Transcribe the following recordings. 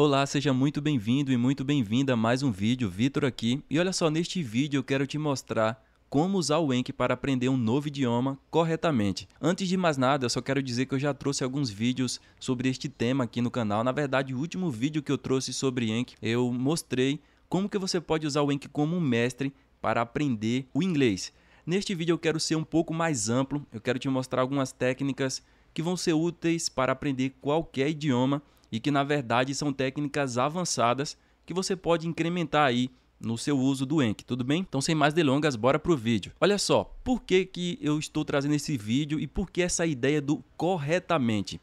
Olá, seja muito bem-vindo e muito bem-vinda a mais um vídeo, Vitor aqui. E olha só, neste vídeo eu quero te mostrar como usar o Enki para aprender um novo idioma corretamente. Antes de mais nada, eu só quero dizer que eu já trouxe alguns vídeos sobre este tema aqui no canal. Na verdade, o último vídeo que eu trouxe sobre Enki, eu mostrei como que você pode usar o Enki como um mestre para aprender o inglês. Neste vídeo eu quero ser um pouco mais amplo, eu quero te mostrar algumas técnicas que vão ser úteis para aprender qualquer idioma e que na verdade são técnicas avançadas que você pode incrementar aí no seu uso do Enki, tudo bem? Então sem mais delongas, bora pro vídeo. Olha só, por que, que eu estou trazendo esse vídeo e por que essa ideia do corretamente?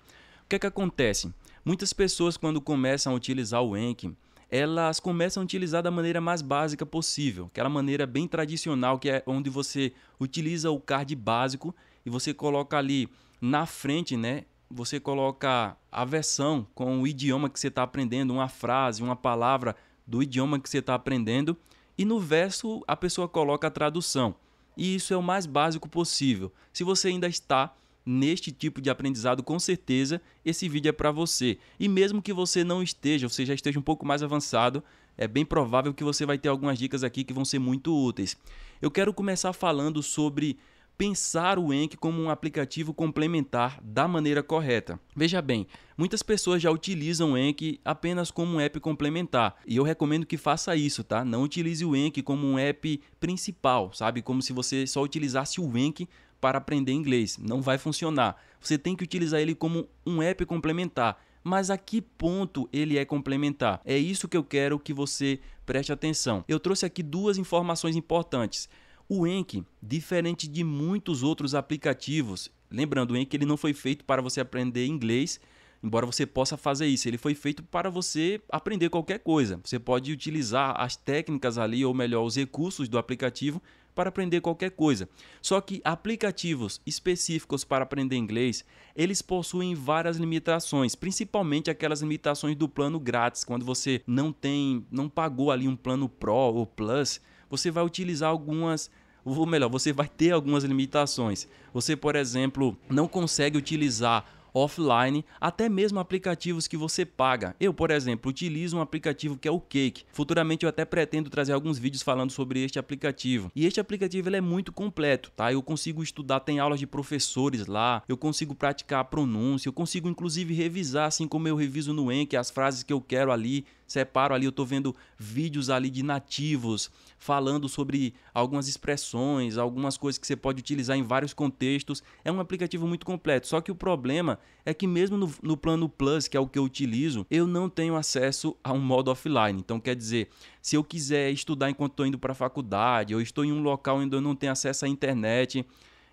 O que é que acontece? Muitas pessoas quando começam a utilizar o Enki, elas começam a utilizar da maneira mais básica possível, aquela maneira bem tradicional que é onde você utiliza o card básico e você coloca ali na frente, né, você coloca a versão com o idioma que você está aprendendo, uma frase, uma palavra do idioma que você está aprendendo, e no verso a pessoa coloca a tradução. E isso é o mais básico possível. Se você ainda está neste tipo de aprendizado, com certeza esse vídeo é para você. E mesmo que você não esteja, ou seja, esteja um pouco mais avançado, é bem provável que você vai ter algumas dicas aqui que vão ser muito úteis. Eu quero começar falando sobre pensar o Enk como um aplicativo complementar da maneira correta. Veja bem, muitas pessoas já utilizam o Enk apenas como um app complementar, e eu recomendo que faça isso, tá? Não utilize o Enk como um app principal, sabe? Como se você só utilizasse o Enk para aprender inglês. Não vai funcionar. Você tem que utilizar ele como um app complementar. Mas a que ponto ele é complementar? É isso que eu quero que você preste atenção. Eu trouxe aqui duas informações importantes. O Enki, diferente de muitos outros aplicativos, lembrando, o Enki ele não foi feito para você aprender inglês, embora você possa fazer isso, ele foi feito para você aprender qualquer coisa. Você pode utilizar as técnicas ali, ou melhor, os recursos do aplicativo para aprender qualquer coisa. Só que aplicativos específicos para aprender inglês, eles possuem várias limitações, principalmente aquelas limitações do plano grátis, quando você não tem, não pagou ali um plano Pro ou Plus, você vai utilizar algumas ou melhor, você vai ter algumas limitações. Você, por exemplo, não consegue utilizar offline, até mesmo aplicativos que você paga. Eu, por exemplo, utilizo um aplicativo que é o Cake. Futuramente eu até pretendo trazer alguns vídeos falando sobre este aplicativo. E este aplicativo ele é muito completo, tá? Eu consigo estudar, tem aulas de professores lá, eu consigo praticar a pronúncia, eu consigo inclusive revisar, assim como eu reviso no Enki, as frases que eu quero ali separo ali, eu estou vendo vídeos ali de nativos falando sobre algumas expressões, algumas coisas que você pode utilizar em vários contextos. É um aplicativo muito completo. Só que o problema é que mesmo no, no plano Plus, que é o que eu utilizo, eu não tenho acesso a um modo offline. Então quer dizer, se eu quiser estudar enquanto estou indo para a faculdade, ou estou em um local onde eu não tenho acesso à internet,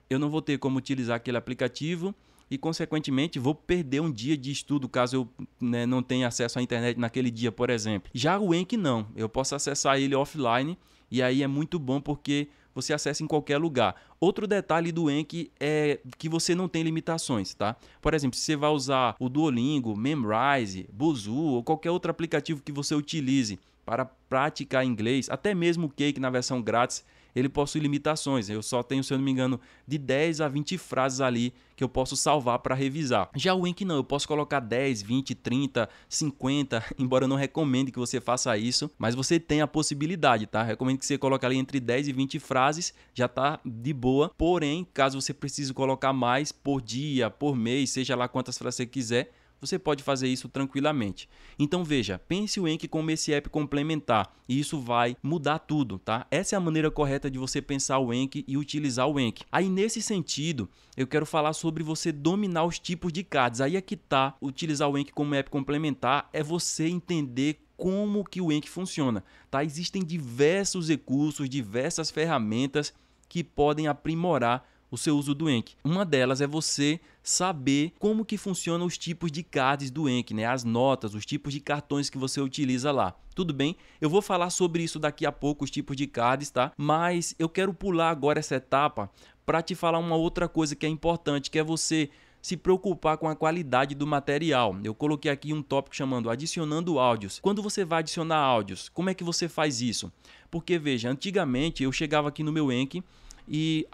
eu não vou ter como utilizar aquele aplicativo e, consequentemente, vou perder um dia de estudo caso eu né, não tenha acesso à internet naquele dia, por exemplo. Já o Enki não, eu posso acessar ele offline e aí é muito bom porque você acessa em qualquer lugar. Outro detalhe do Enki é que você não tem limitações, tá? Por exemplo, se você vai usar o Duolingo, Memrise, Buzu ou qualquer outro aplicativo que você utilize para praticar inglês, até mesmo o Cake na versão grátis, ele possui limitações. Eu só tenho, se eu não me engano, de 10 a 20 frases ali que eu posso salvar para revisar. Já o Ink não, eu posso colocar 10, 20, 30, 50, embora eu não recomende que você faça isso, mas você tem a possibilidade, tá? Recomendo que você coloque ali entre 10 e 20 frases, já tá de boa. Porém, caso você precise colocar mais por dia, por mês, seja lá quantas frases você quiser, você pode fazer isso tranquilamente. Então veja, pense o Enki como esse app complementar e isso vai mudar tudo, tá? Essa é a maneira correta de você pensar o Enki e utilizar o Enki. Aí nesse sentido, eu quero falar sobre você dominar os tipos de cards. Aí é que tá, utilizar o Enki como app complementar é você entender como que o Enki funciona, tá? Existem diversos recursos, diversas ferramentas que podem aprimorar o seu uso do Enki. Uma delas é você saber como que funcionam os tipos de cards do Enki, né? as notas, os tipos de cartões que você utiliza lá. Tudo bem? Eu vou falar sobre isso daqui a pouco, os tipos de cards, tá? Mas eu quero pular agora essa etapa para te falar uma outra coisa que é importante, que é você se preocupar com a qualidade do material. Eu coloquei aqui um tópico chamando adicionando áudios. Quando você vai adicionar áudios, como é que você faz isso? Porque veja, antigamente eu chegava aqui no meu Enki e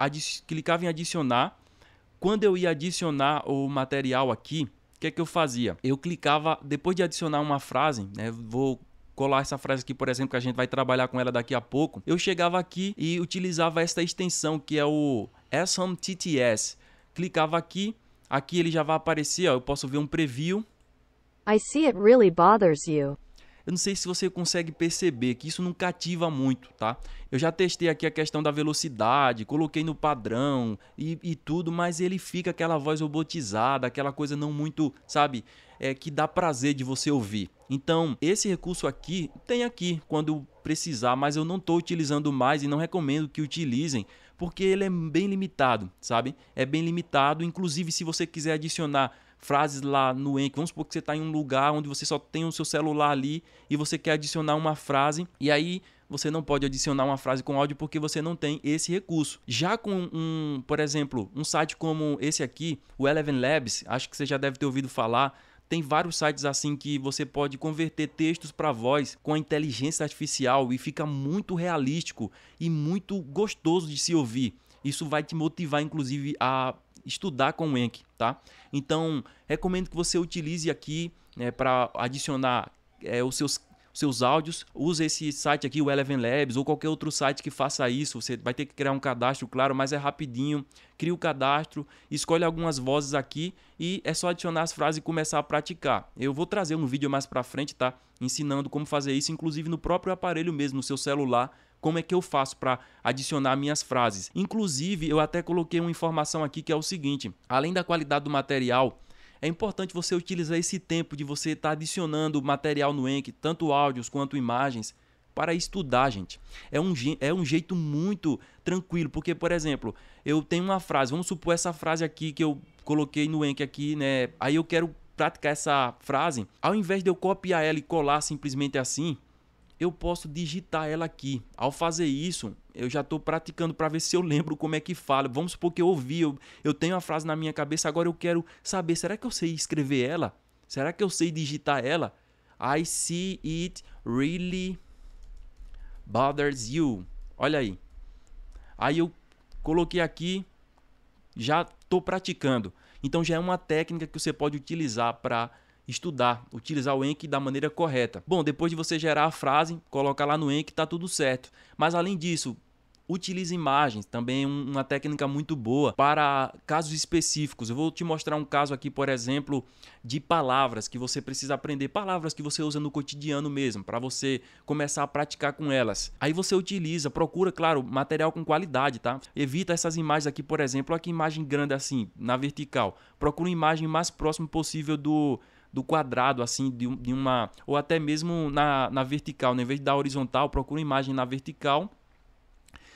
clicava em adicionar. Quando eu ia adicionar o material aqui, o que é que eu fazia? Eu clicava, depois de adicionar uma frase, né, vou colar essa frase aqui, por exemplo, que a gente vai trabalhar com ela daqui a pouco, eu chegava aqui e utilizava esta extensão que é o SMTTS. Clicava aqui, aqui ele já vai aparecer, ó, eu posso ver um preview. I see it really bothers you eu não sei se você consegue perceber que isso não cativa muito, tá? Eu já testei aqui a questão da velocidade, coloquei no padrão e, e tudo, mas ele fica aquela voz robotizada, aquela coisa não muito, sabe? É, que dá prazer de você ouvir. Então, esse recurso aqui tem aqui quando precisar, mas eu não estou utilizando mais e não recomendo que utilizem, porque ele é bem limitado, sabe? É bem limitado. Inclusive, se você quiser adicionar frases lá no Enki. Vamos supor que você está em um lugar onde você só tem o seu celular ali e você quer adicionar uma frase. E aí você não pode adicionar uma frase com áudio porque você não tem esse recurso. Já com um, por exemplo, um site como esse aqui, o Eleven Labs, acho que você já deve ter ouvido falar. Tem vários sites assim que você pode converter textos para voz com a inteligência artificial e fica muito realístico e muito gostoso de se ouvir. Isso vai te motivar, inclusive, a estudar com o Enki, tá? Então, recomendo que você utilize aqui né, para adicionar é, os seus seus áudios, use esse site aqui, o Eleven Labs, ou qualquer outro site que faça isso. Você vai ter que criar um cadastro, claro, mas é rapidinho. Cria o cadastro, escolhe algumas vozes aqui e é só adicionar as frases e começar a praticar. Eu vou trazer um vídeo mais para frente, tá? Ensinando como fazer isso, inclusive no próprio aparelho mesmo, no seu celular como é que eu faço para adicionar minhas frases. Inclusive, eu até coloquei uma informação aqui que é o seguinte: além da qualidade do material, é importante você utilizar esse tempo de você estar tá adicionando material no Enki, tanto áudios quanto imagens, para estudar, gente. É um, é um jeito muito tranquilo, porque, por exemplo, eu tenho uma frase, vamos supor essa frase aqui que eu coloquei no Enki aqui, né? Aí eu quero praticar essa frase, ao invés de eu copiar ela e colar simplesmente assim, eu posso digitar ela aqui. Ao fazer isso, eu já estou praticando para ver se eu lembro como é que fala. Vamos supor que eu ouvi, eu, eu tenho a frase na minha cabeça, agora eu quero saber, será que eu sei escrever ela? Será que eu sei digitar ela? I see it really bothers you. Olha aí. Aí eu coloquei aqui, já estou praticando. Então já é uma técnica que você pode utilizar para estudar, utilizar o Enki da maneira correta. Bom, depois de você gerar a frase, colocar lá no Enki, tá tudo certo. Mas além disso, utilize imagens, também uma técnica muito boa para casos específicos. Eu vou te mostrar um caso aqui, por exemplo, de palavras que você precisa aprender, palavras que você usa no cotidiano mesmo, para você começar a praticar com elas. Aí você utiliza, procura, claro, material com qualidade, tá? Evita essas imagens aqui, por exemplo, aqui imagem grande assim, na vertical. Procura uma imagem mais próxima possível do do quadrado, assim, de, de uma. Ou até mesmo na, na vertical, né? em vez da horizontal, procura uma imagem na vertical.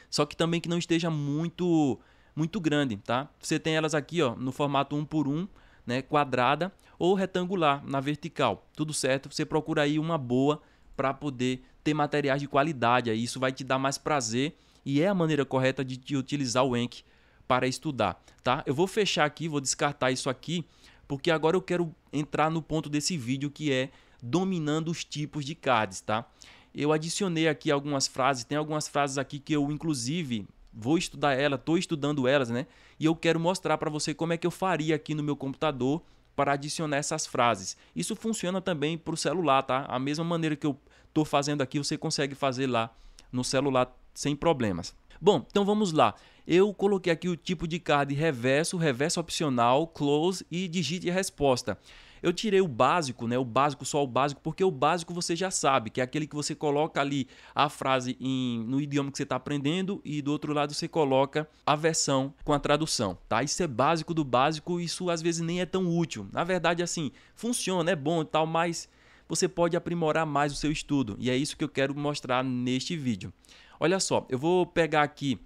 Só que também que não esteja muito muito grande, tá? Você tem elas aqui, ó, no formato 1 por 1 né, quadrada ou retangular na vertical. Tudo certo? Você procura aí uma boa para poder ter materiais de qualidade, aí isso vai te dar mais prazer e é a maneira correta de, te utilizar o Enki para estudar, tá? Eu vou fechar aqui, vou descartar isso aqui, porque agora eu quero entrar no ponto desse vídeo que é dominando os tipos de cards, tá? Eu adicionei aqui algumas frases, tem algumas frases aqui que eu inclusive vou estudar ela, tô estudando elas, né? E eu quero mostrar para você como é que eu faria aqui no meu computador para adicionar essas frases. Isso funciona também para o celular, tá? A mesma maneira que eu tô fazendo aqui, você consegue fazer lá no celular sem problemas. Bom, então vamos lá eu coloquei aqui o tipo de card reverso, reverso opcional, close e digite a resposta. Eu tirei o básico, né? O básico, só o básico, porque o básico você já sabe, que é aquele que você coloca ali a frase em, no idioma que você está aprendendo e do outro lado você coloca a versão com a tradução, tá? Isso é básico do básico, e isso às vezes nem é tão útil. Na verdade, assim, funciona, é bom e tal, mas você pode aprimorar mais o seu estudo e é isso que eu quero mostrar neste vídeo. Olha só, eu vou pegar aqui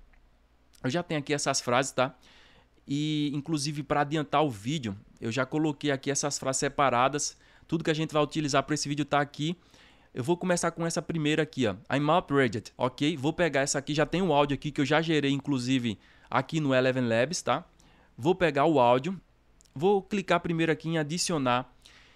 eu já tenho aqui essas frases, tá? E inclusive para adiantar o vídeo, eu já coloquei aqui essas frases separadas. Tudo que a gente vai utilizar para esse vídeo tá aqui. Eu vou começar com essa primeira aqui, ó. I'm upgraded, ok? Vou pegar essa aqui, já tem um áudio aqui que eu já gerei, inclusive, aqui no Eleven Labs, tá? Vou pegar o áudio, vou clicar primeiro aqui em adicionar.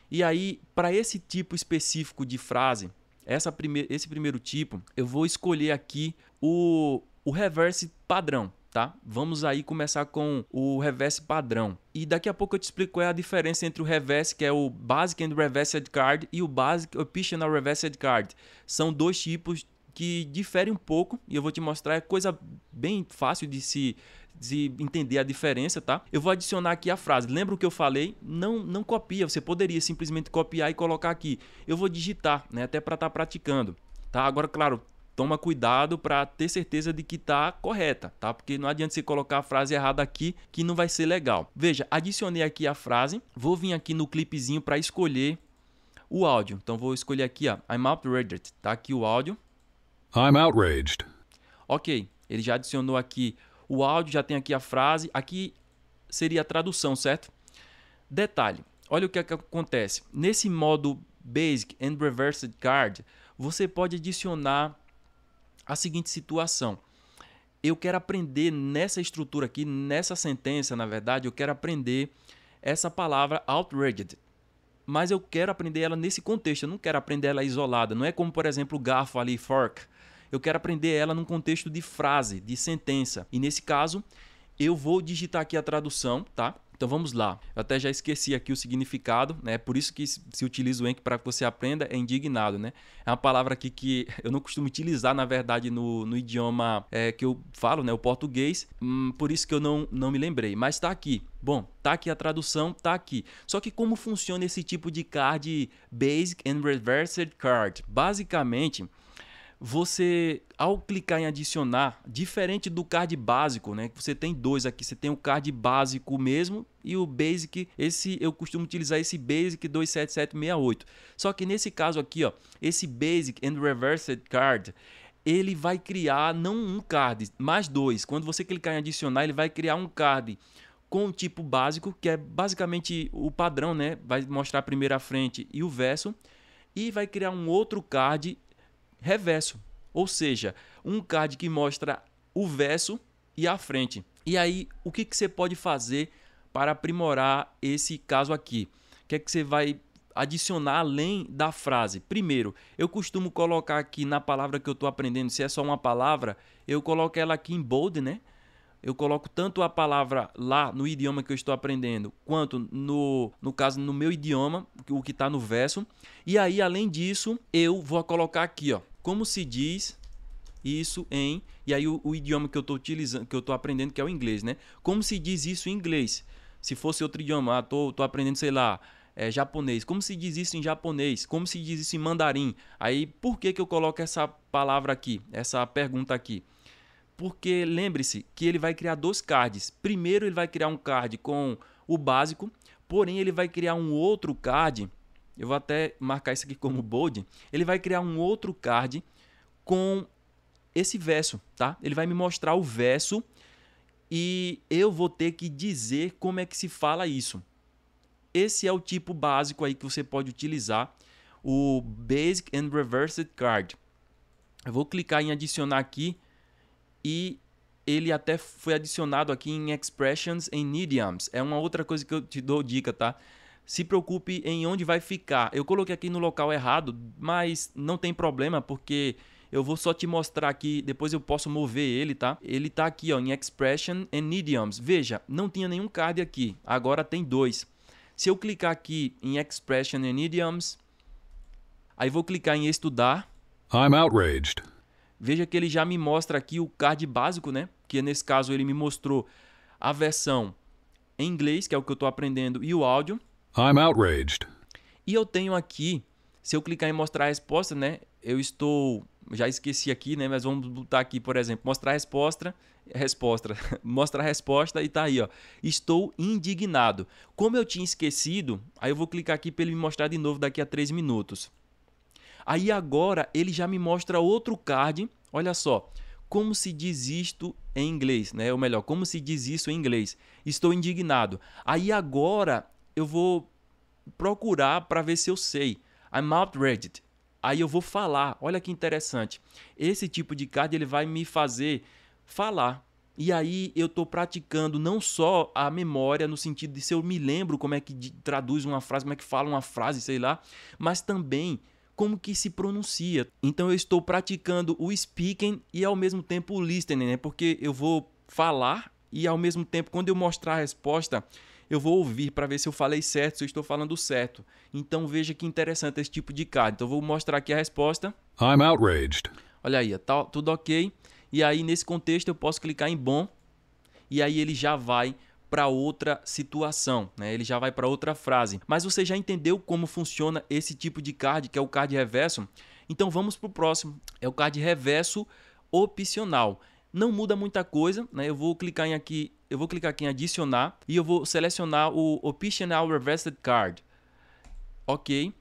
E aí, para esse tipo específico de frase, essa prime esse primeiro tipo, eu vou escolher aqui o, o reverse padrão tá? Vamos aí começar com o reverse padrão. E daqui a pouco eu te explico qual é a diferença entre o reverse, que é o Basic and Reversed Card, e o Basic Optional Reversed Card. São dois tipos que diferem um pouco, e eu vou te mostrar, é coisa bem fácil de se de entender a diferença, tá? Eu vou adicionar aqui a frase. Lembra o que eu falei? Não, não copia. Você poderia simplesmente copiar e colocar aqui. Eu vou digitar, né? Até para estar tá praticando. Tá? Agora, claro, toma cuidado para ter certeza de que tá correta, tá? Porque não adianta você colocar a frase errada aqui que não vai ser legal. Veja, adicionei aqui a frase, vou vir aqui no clipezinho para escolher o áudio. Então vou escolher aqui, ó, I'm outraged, tá aqui o áudio. I'm outraged. OK, ele já adicionou aqui o áudio, já tem aqui a frase, aqui seria a tradução, certo? Detalhe, olha o que, é que acontece. Nesse modo Basic and Reversed Card, você pode adicionar a seguinte situação. Eu quero aprender nessa estrutura aqui, nessa sentença, na verdade, eu quero aprender essa palavra outraged. Mas eu quero aprender ela nesse contexto, eu não quero aprender ela isolada. Não é como, por exemplo, garfo ali, fork. Eu quero aprender ela num contexto de frase, de sentença. E nesse caso, eu vou digitar aqui a tradução, tá? Então vamos lá. Eu até já esqueci aqui o significado, né? Por isso que se utiliza o Enki para que você aprenda é indignado, né? É uma palavra aqui que eu não costumo utilizar, na verdade, no, no idioma é, que eu falo, né? O português. Hum, por isso que eu não, não me lembrei. Mas está aqui. Bom, tá aqui a tradução, tá aqui. Só que como funciona esse tipo de card Basic and Reversed Card? Basicamente, você, ao clicar em adicionar, diferente do card básico, né? Você tem dois aqui, você tem o card básico mesmo e o basic, esse eu costumo utilizar esse basic 27768. Só que nesse caso aqui, ó, esse basic and reversed card, ele vai criar não um card, mais dois. Quando você clicar em adicionar, ele vai criar um card com o tipo básico, que é basicamente o padrão, né? Vai mostrar a primeira frente e o verso e vai criar um outro card reverso. Ou seja, um card que mostra o verso e a frente. E aí, o que, que você pode fazer para aprimorar esse caso aqui? O que é que você vai adicionar além da frase? Primeiro, eu costumo colocar aqui na palavra que eu estou aprendendo, se é só uma palavra, eu coloco ela aqui em bold, né? Eu coloco tanto a palavra lá no idioma que eu estou aprendendo, quanto no, no caso no meu idioma, o que está no verso. E aí, além disso, eu vou colocar aqui, ó, como se diz isso em. E aí o, o idioma que eu estou utilizando, que eu estou aprendendo, que é o inglês, né? Como se diz isso em inglês? Se fosse outro idioma, ah, aprendendo, sei lá, é, japonês. Como se diz isso em japonês? Como se diz isso em mandarim? Aí por que, que eu coloco essa palavra aqui, essa pergunta aqui? Porque lembre-se que ele vai criar dois cards. Primeiro ele vai criar um card com o básico, porém ele vai criar um outro card eu vou até marcar isso aqui como bold, ele vai criar um outro card com esse verso, tá? Ele vai me mostrar o verso e eu vou ter que dizer como é que se fala isso. Esse é o tipo básico aí que você pode utilizar, o Basic and Reversed Card. Eu vou clicar em adicionar aqui e ele até foi adicionado aqui em Expressions and Idioms. É uma outra coisa que eu te dou dica, tá? se preocupe em onde vai ficar. Eu coloquei aqui no local errado, mas não tem problema porque eu vou só te mostrar aqui, depois eu posso mover ele, tá? Ele tá aqui, ó, em Expression and Idioms. Veja, não tinha nenhum card aqui, agora tem dois. Se eu clicar aqui em Expression and Idioms, aí vou clicar em Estudar. I'm outraged. Veja que ele já me mostra aqui o card básico, né? Que nesse caso ele me mostrou a versão em inglês, que é o que eu estou aprendendo, e o áudio. I'm outraged. E eu tenho aqui, se eu clicar em mostrar a resposta, né? Eu estou. Já esqueci aqui, né? Mas vamos botar aqui, por exemplo, mostrar a resposta. Resposta. mostrar a resposta e tá aí, ó. Estou indignado. Como eu tinha esquecido, aí eu vou clicar aqui para ele me mostrar de novo daqui a 3 minutos. Aí agora ele já me mostra outro card. Olha só. Como se diz isto em inglês, né? Ou melhor, como se diz isso em inglês? Estou indignado. Aí agora eu vou procurar para ver se eu sei. I'm outraged. Aí eu vou falar. Olha que interessante. Esse tipo de card ele vai me fazer falar. E aí eu estou praticando não só a memória no sentido de se eu me lembro como é que traduz uma frase, como é que fala uma frase, sei lá, mas também como que se pronuncia. Então eu estou praticando o speaking e ao mesmo tempo o listening, né? Porque eu vou falar e ao mesmo tempo quando eu mostrar a resposta, eu vou ouvir para ver se eu falei certo, se eu estou falando certo. Então veja que interessante esse tipo de card. Então vou mostrar aqui a resposta. I'm outraged. Olha aí, tá tudo ok. E aí nesse contexto eu posso clicar em bom e aí ele já vai para outra situação, né? Ele já vai para outra frase. Mas você já entendeu como funciona esse tipo de card, que é o card reverso? Então vamos para o próximo. É o card reverso opcional. Não muda muita coisa, né? Eu vou clicar em aqui eu vou clicar aqui em adicionar e eu vou selecionar o Optional Reversed Card. Ok.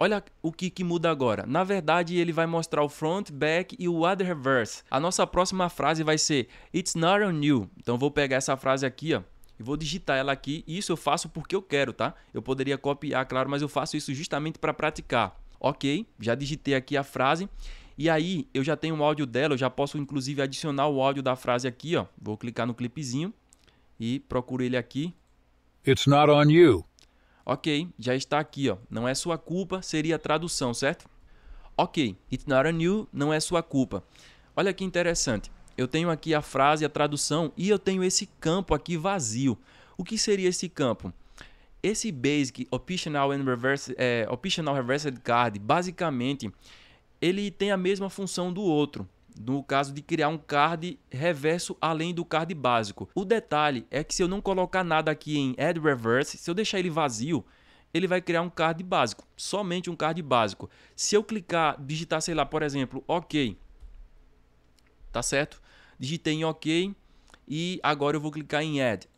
Olha o que, que, muda agora. Na verdade, ele vai mostrar o front, back e o other reverse. A nossa próxima frase vai ser It's not on you. Então, vou pegar essa frase aqui, ó. E vou digitar ela aqui. Isso eu faço porque eu quero, tá? Eu poderia copiar, claro, mas eu faço isso justamente para praticar. Ok, já digitei aqui a frase. E aí, eu já tenho o áudio dela, eu já posso inclusive adicionar o áudio da frase aqui, ó. Vou clicar no clipezinho e procuro ele aqui. It's not on you. Ok, já está aqui, ó. Não é sua culpa, seria a tradução, certo? Ok, it's not on you, não é sua culpa. Olha que interessante. Eu tenho aqui a frase, a tradução e eu tenho esse campo aqui vazio. O que seria esse campo? Esse basic optional and reverse, é, optional reversed card, basicamente, ele tem a mesma função do outro no caso de criar um card reverso além do card básico. O detalhe é que se eu não colocar nada aqui em add reverse, se eu deixar ele vazio, ele vai criar um card básico, somente um card básico. Se eu clicar, digitar, sei lá, por exemplo, OK, tá certo? Digitei em OK e agora eu vou clicar em add.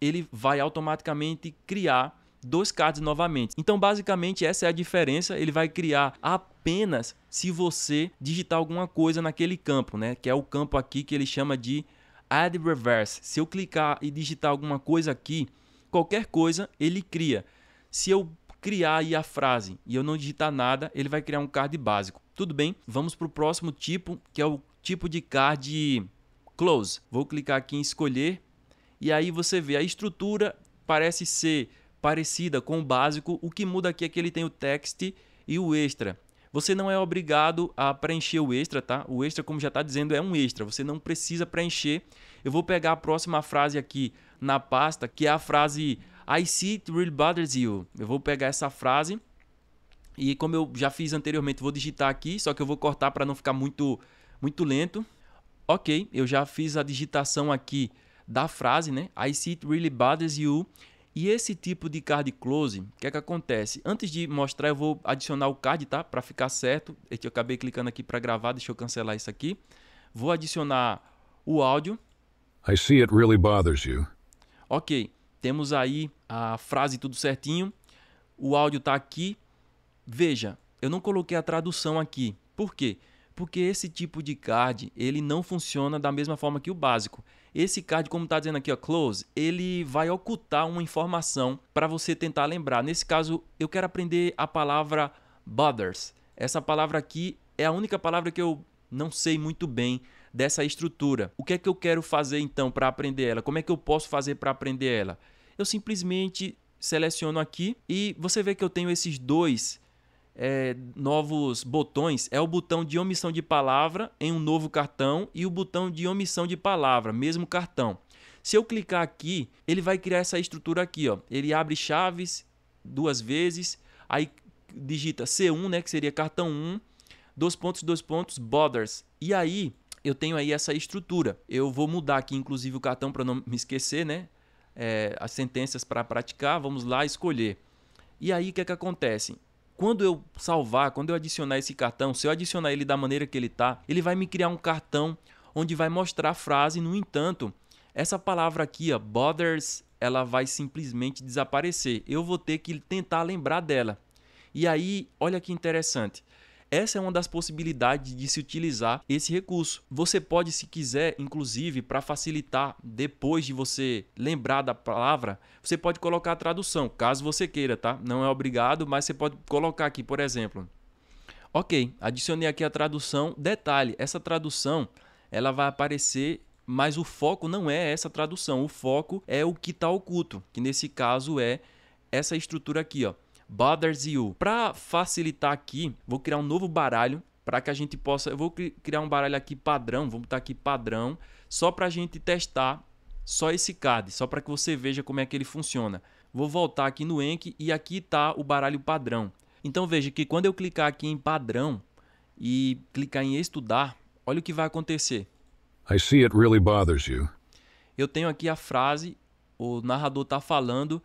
Ele vai automaticamente criar dois cards novamente. Então, basicamente, essa é a diferença. Ele vai criar apenas se você digitar alguma coisa naquele campo, né? Que é o campo aqui que ele chama de Add Reverse. Se eu clicar e digitar alguma coisa aqui, qualquer coisa ele cria. Se eu criar aí a frase e eu não digitar nada, ele vai criar um card básico. Tudo bem, vamos para o próximo tipo, que é o tipo de card Close. Vou clicar aqui em escolher e aí você vê a estrutura parece ser parecida com o básico, o que muda aqui é que ele tem o text e o extra. Você não é obrigado a preencher o extra, tá? O extra, como já está dizendo, é um extra. Você não precisa preencher. Eu vou pegar a próxima frase aqui na pasta, que é a frase I see it really bothers you. Eu vou pegar essa frase e, como eu já fiz anteriormente, vou digitar aqui, só que eu vou cortar para não ficar muito, muito lento. Ok, eu já fiz a digitação aqui da frase, né? I see it really bothers you. E esse tipo de card close, o que é que acontece? Antes de mostrar, eu vou adicionar o card, tá? Para ficar certo. É eu acabei clicando aqui para gravar, deixa eu cancelar isso aqui. Vou adicionar o áudio. I see it really bothers you. Ok, temos aí a frase tudo certinho. O áudio está aqui. Veja, eu não coloquei a tradução aqui. Por quê? Porque esse tipo de card, ele não funciona da mesma forma que o básico. Esse card, como está dizendo aqui, ó, close, ele vai ocultar uma informação para você tentar lembrar. Nesse caso, eu quero aprender a palavra bothers. Essa palavra aqui é a única palavra que eu não sei muito bem dessa estrutura. O que é que eu quero fazer então para aprender ela? Como é que eu posso fazer para aprender ela? Eu simplesmente seleciono aqui e você vê que eu tenho esses dois é, novos botões é o botão de omissão de palavra em um novo cartão e o botão de omissão de palavra, mesmo cartão. Se eu clicar aqui, ele vai criar essa estrutura aqui, ó. Ele abre chaves duas vezes, aí digita C1, né, que seria cartão 1, dois pontos, dois pontos, borders. E aí eu tenho aí essa estrutura. Eu vou mudar aqui, inclusive, o cartão para não me esquecer, né? É, as sentenças para praticar. Vamos lá escolher. E aí o que, é que acontece? quando eu salvar, quando eu adicionar esse cartão, se eu adicionar ele da maneira que ele está, ele vai me criar um cartão onde vai mostrar a frase. No entanto, essa palavra aqui, ó, bothers, ela vai simplesmente desaparecer. Eu vou ter que tentar lembrar dela. E aí, olha que interessante. Essa é uma das possibilidades de se utilizar esse recurso. Você pode, se quiser, inclusive, para facilitar, depois de você lembrar da palavra, você pode colocar a tradução, caso você queira, tá? Não é obrigado, mas você pode colocar aqui, por exemplo. Ok, adicionei aqui a tradução. Detalhe, essa tradução ela vai aparecer mas o foco não é essa tradução, o foco é o que está oculto, que nesse caso é essa estrutura aqui, ó. Bothers You. Para facilitar aqui, vou criar um novo baralho para que a gente possa. Eu vou criar um baralho aqui padrão, vou botar aqui padrão, só para a gente testar só esse card, só para que você veja como é que ele funciona. Vou voltar aqui no Enki e aqui está o baralho padrão. Então veja que quando eu clicar aqui em padrão e clicar em estudar, olha o que vai acontecer. I see it really bothers you. Eu tenho aqui a frase, o narrador está falando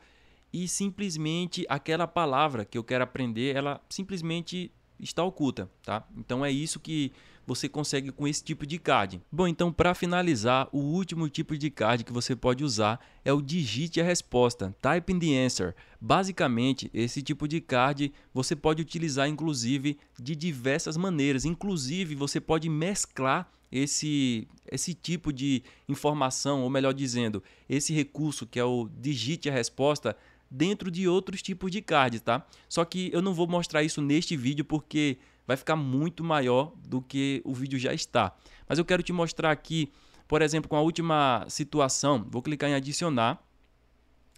e simplesmente aquela palavra que eu quero aprender, ela simplesmente está oculta, tá? Então é isso que você consegue com esse tipo de card. Bom, então para finalizar, o último tipo de card que você pode usar é o digite a resposta, type in the answer. Basicamente, esse tipo de card você pode utilizar inclusive de diversas maneiras, inclusive você pode mesclar esse esse tipo de informação, ou melhor dizendo, esse recurso que é o digite a resposta dentro de outros tipos de cards, tá? Só que eu não vou mostrar isso neste vídeo porque vai ficar muito maior do que o vídeo já está. Mas eu quero te mostrar aqui, por exemplo, com a última situação, vou clicar em adicionar.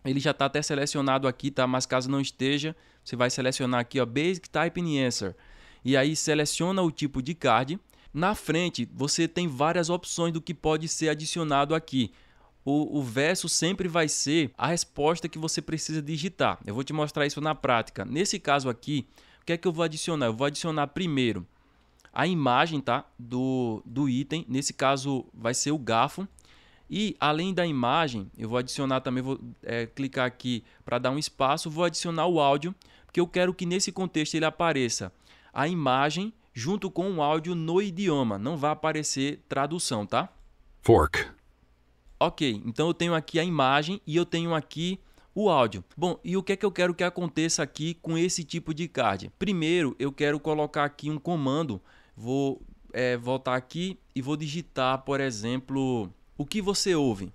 Ele já está até selecionado aqui, tá? Mas caso não esteja, você vai selecionar aqui, ó, Basic Type in Answer. E aí seleciona o tipo de card. Na frente, você tem várias opções do que pode ser adicionado aqui o, o verso sempre vai ser a resposta que você precisa digitar. Eu vou te mostrar isso na prática. Nesse caso aqui, o que é que eu vou adicionar? Eu vou adicionar primeiro a imagem tá, do, do item, nesse caso vai ser o garfo. E além da imagem, eu vou adicionar também, vou é, clicar aqui para dar um espaço, vou adicionar o áudio, porque eu quero que nesse contexto ele apareça a imagem junto com o áudio no idioma, não vai aparecer tradução, tá? Fork. Ok, então eu tenho aqui a imagem e eu tenho aqui o áudio. Bom, e o que é que eu quero que aconteça aqui com esse tipo de card? Primeiro, eu quero colocar aqui um comando. Vou é, voltar aqui e vou digitar, por exemplo, o que você ouve.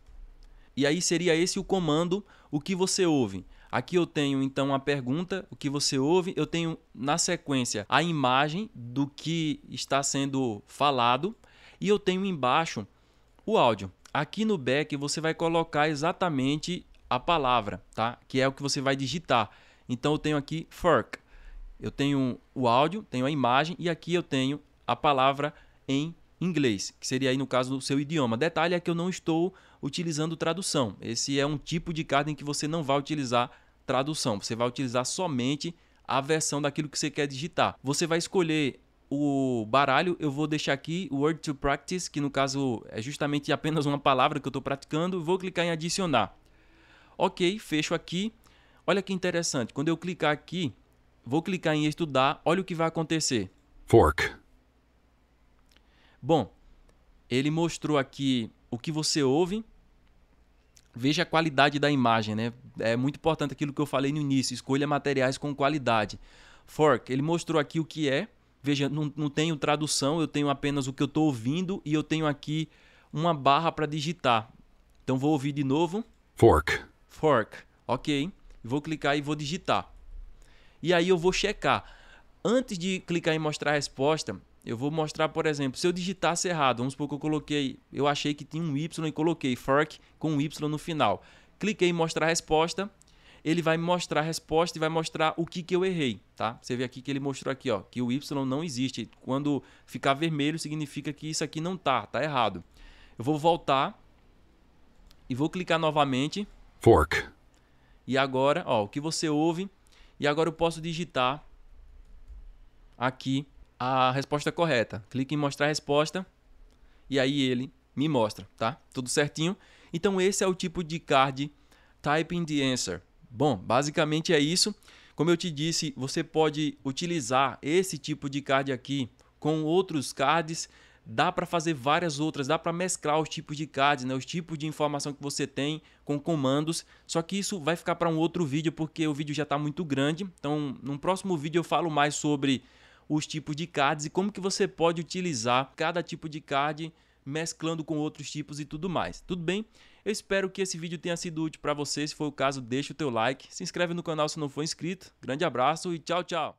E aí seria esse o comando, o que você ouve. Aqui eu tenho então a pergunta, o que você ouve, eu tenho na sequência a imagem do que está sendo falado e eu tenho embaixo o áudio aqui no back você vai colocar exatamente a palavra, tá? Que é o que você vai digitar. Então eu tenho aqui fork. Eu tenho o áudio, tenho a imagem e aqui eu tenho a palavra em inglês, que seria aí no caso do seu idioma. Detalhe é que eu não estou utilizando tradução. Esse é um tipo de carta em que você não vai utilizar tradução. Você vai utilizar somente a versão daquilo que você quer digitar. Você vai escolher o baralho, eu vou deixar aqui o word to practice, que no caso é justamente apenas uma palavra que eu estou praticando, vou clicar em adicionar. Ok, fecho aqui. Olha que interessante, quando eu clicar aqui, vou clicar em estudar, olha o que vai acontecer. Fork. Bom, ele mostrou aqui o que você ouve. Veja a qualidade da imagem, né? É muito importante aquilo que eu falei no início, escolha materiais com qualidade. Fork, ele mostrou aqui o que é, Veja, não, não tenho tradução, eu tenho apenas o que eu estou ouvindo e eu tenho aqui uma barra para digitar. Então vou ouvir de novo. Fork. Fork. Ok. Vou clicar e vou digitar. E aí eu vou checar. Antes de clicar em mostrar a resposta, eu vou mostrar, por exemplo, se eu digitasse errado, vamos supor que eu coloquei, eu achei que tinha um Y e coloquei fork com um Y no final. Cliquei em mostrar a resposta, ele vai mostrar a resposta e vai mostrar o que, que eu errei, tá? Você vê aqui que ele mostrou aqui, ó, que o Y não existe. Quando ficar vermelho significa que isso aqui não tá, tá errado. Eu vou voltar e vou clicar novamente. Fork. E agora, ó, o que você ouve. E agora eu posso digitar aqui a resposta correta. Clique em mostrar a resposta e aí ele me mostra, tá? Tudo certinho. Então esse é o tipo de card Type in the Answer. Bom, basicamente é isso. Como eu te disse, você pode utilizar esse tipo de card aqui com outros cards. Dá para fazer várias outras, dá para mesclar os tipos de cards, né? os tipos de informação que você tem com comandos. Só que isso vai ficar para um outro vídeo, porque o vídeo já está muito grande. Então, no próximo vídeo eu falo mais sobre os tipos de cards e como que você pode utilizar cada tipo de card mesclando com outros tipos e tudo mais. Tudo bem? Eu espero que esse vídeo tenha sido útil para você. Se for o caso, deixa o teu like, se inscreve no canal se não for inscrito. Grande abraço e tchau, tchau.